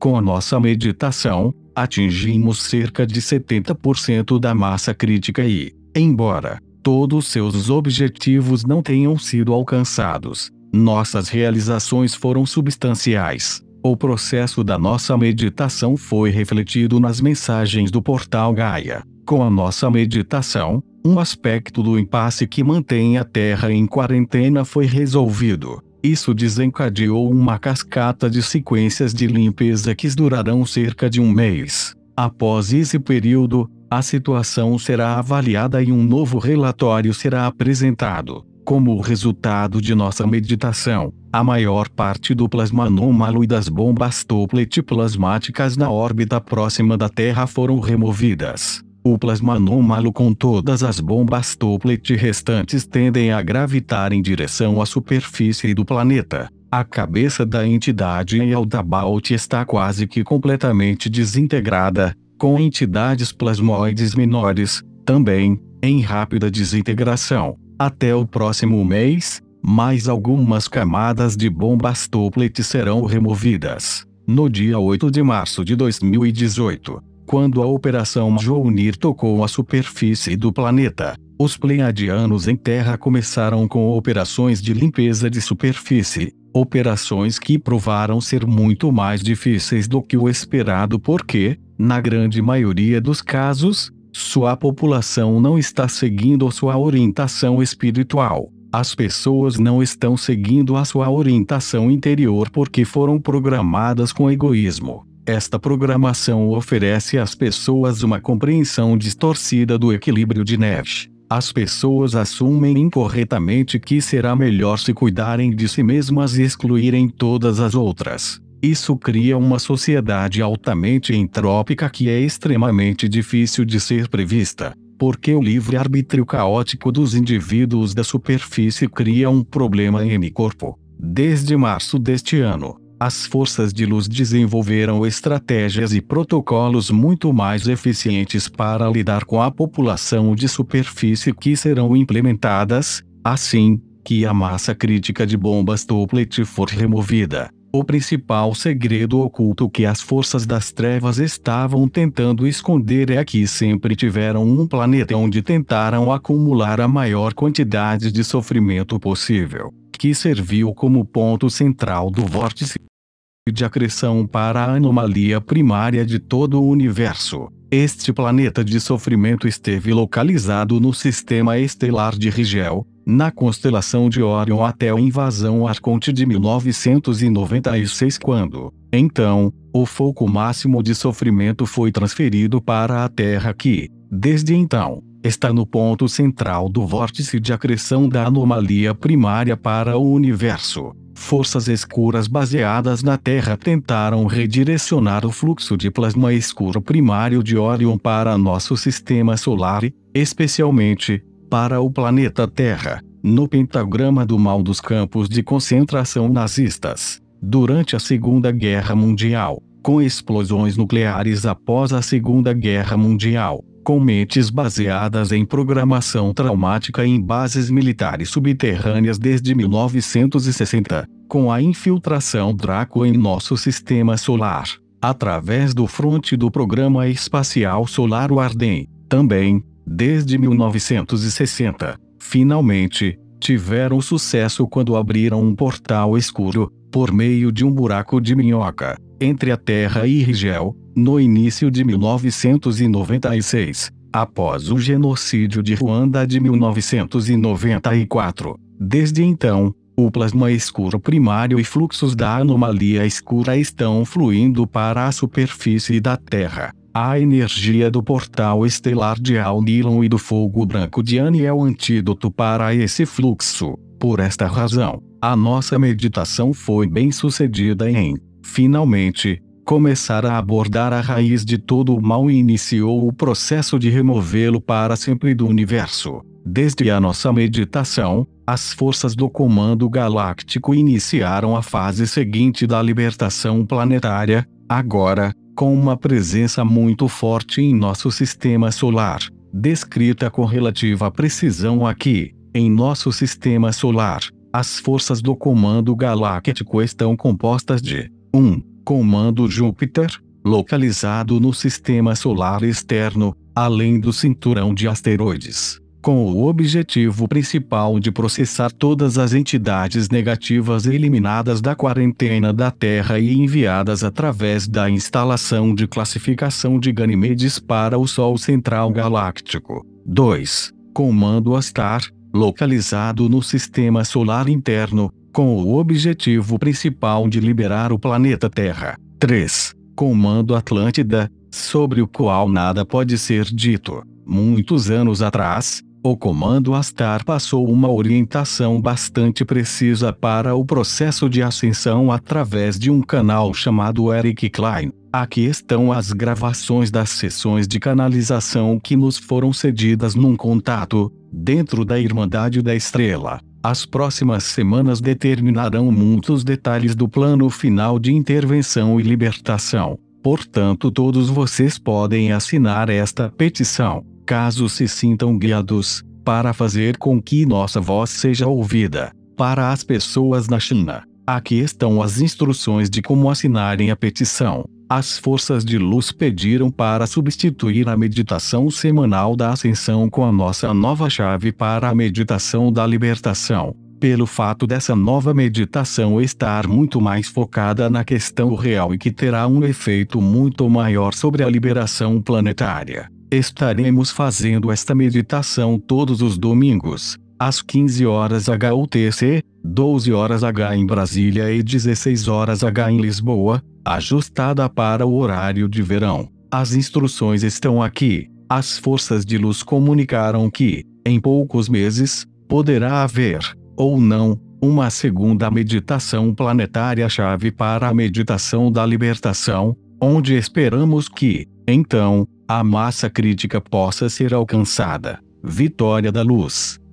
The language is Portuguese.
Com a nossa meditação, atingimos cerca de 70% da massa crítica e, embora todos seus objetivos não tenham sido alcançados, nossas realizações foram substanciais. O processo da nossa meditação foi refletido nas mensagens do portal Gaia. Com a nossa meditação, um aspecto do impasse que mantém a Terra em quarentena foi resolvido. Isso desencadeou uma cascata de sequências de limpeza que durarão cerca de um mês. Após esse período, a situação será avaliada e um novo relatório será apresentado. Como resultado de nossa meditação, a maior parte do plasma anômalo e das bombas toplet plasmáticas na órbita próxima da Terra foram removidas. O plasma anômalo com todas as bombas toplet restantes tendem a gravitar em direção à superfície do planeta. A cabeça da entidade em Aldabalt está quase que completamente desintegrada, com entidades plasmoides menores, também, em rápida desintegração. Até o próximo mês, mais algumas camadas de bombas toplet serão removidas. No dia 8 de março de 2018, quando a Operação Jounir tocou a superfície do planeta, os Pleiadianos em Terra começaram com operações de limpeza de superfície, operações que provaram ser muito mais difíceis do que o esperado porque, na grande maioria dos casos, sua população não está seguindo sua orientação espiritual. As pessoas não estão seguindo a sua orientação interior porque foram programadas com egoísmo. Esta programação oferece às pessoas uma compreensão distorcida do equilíbrio de Nash. As pessoas assumem incorretamente que será melhor se cuidarem de si mesmas e excluírem todas as outras. Isso cria uma sociedade altamente entrópica que é extremamente difícil de ser prevista, porque o livre-arbítrio caótico dos indivíduos da superfície cria um problema em corpo. Desde março deste ano, as forças de luz desenvolveram estratégias e protocolos muito mais eficientes para lidar com a população de superfície que serão implementadas, assim que a massa crítica de bombas Toplet for removida. O principal segredo oculto que as forças das trevas estavam tentando esconder é que sempre tiveram um planeta onde tentaram acumular a maior quantidade de sofrimento possível, que serviu como ponto central do vórtice e de acreção para a anomalia primária de todo o universo. Este planeta de sofrimento esteve localizado no sistema estelar de Rigel, na constelação de Orion até a invasão Arconte de 1996, quando, então, o foco máximo de sofrimento foi transferido para a Terra que, desde então, está no ponto central do vórtice de acreção da anomalia primária para o universo forças escuras baseadas na Terra tentaram redirecionar o fluxo de plasma escuro primário de Orion para nosso sistema solar, especialmente para o planeta Terra, no pentagrama do mal dos campos de concentração nazistas, durante a Segunda Guerra Mundial, com explosões nucleares após a Segunda Guerra Mundial com mentes baseadas em programação traumática em bases militares subterrâneas desde 1960, com a infiltração Draco em nosso sistema solar, através do fronte do Programa Espacial Solar Arden, também, desde 1960, finalmente, tiveram sucesso quando abriram um portal escuro, por meio de um buraco de minhoca, entre a Terra e Rigel, no início de 1996, após o genocídio de Ruanda de 1994. Desde então, o plasma escuro primário e fluxos da anomalia escura estão fluindo para a superfície da Terra. A energia do portal estelar de Alnilon e do fogo branco de Annie é o antídoto para esse fluxo. Por esta razão, a nossa meditação foi bem sucedida em, finalmente, começar a abordar a raiz de todo o mal e iniciou o processo de removê-lo para sempre do universo. Desde a nossa meditação, as forças do Comando Galáctico iniciaram a fase seguinte da libertação planetária, agora, com uma presença muito forte em nosso sistema solar, descrita com relativa precisão aqui, em nosso sistema solar. As forças do Comando Galáctico estão compostas de 1. Um, comando Júpiter, localizado no sistema solar externo, além do cinturão de asteroides, com o objetivo principal de processar todas as entidades negativas eliminadas da quarentena da Terra e enviadas através da instalação de classificação de Ganímedes para o Sol Central Galáctico. 2. Comando Astar, localizado no sistema solar interno, com o objetivo principal de liberar o planeta Terra. 3. Comando Atlântida, sobre o qual nada pode ser dito. Muitos anos atrás, o Comando Astar passou uma orientação bastante precisa para o processo de ascensão através de um canal chamado Eric Klein. Aqui estão as gravações das sessões de canalização que nos foram cedidas num contato, dentro da Irmandade da Estrela. As próximas semanas determinarão muitos detalhes do plano final de intervenção e libertação. Portanto, todos vocês podem assinar esta petição, caso se sintam guiados, para fazer com que nossa voz seja ouvida. Para as pessoas na China, aqui estão as instruções de como assinarem a petição as forças de luz pediram para substituir a meditação semanal da ascensão com a nossa nova chave para a meditação da libertação. Pelo fato dessa nova meditação estar muito mais focada na questão real e que terá um efeito muito maior sobre a liberação planetária, estaremos fazendo esta meditação todos os domingos, às 15 horas HUTC, 12 horas H em Brasília e 16 horas H em Lisboa, ajustada para o horário de verão. As instruções estão aqui. As forças de luz comunicaram que, em poucos meses, poderá haver, ou não, uma segunda meditação planetária-chave para a meditação da libertação, onde esperamos que, então, a massa crítica possa ser alcançada. Vitória da Luz.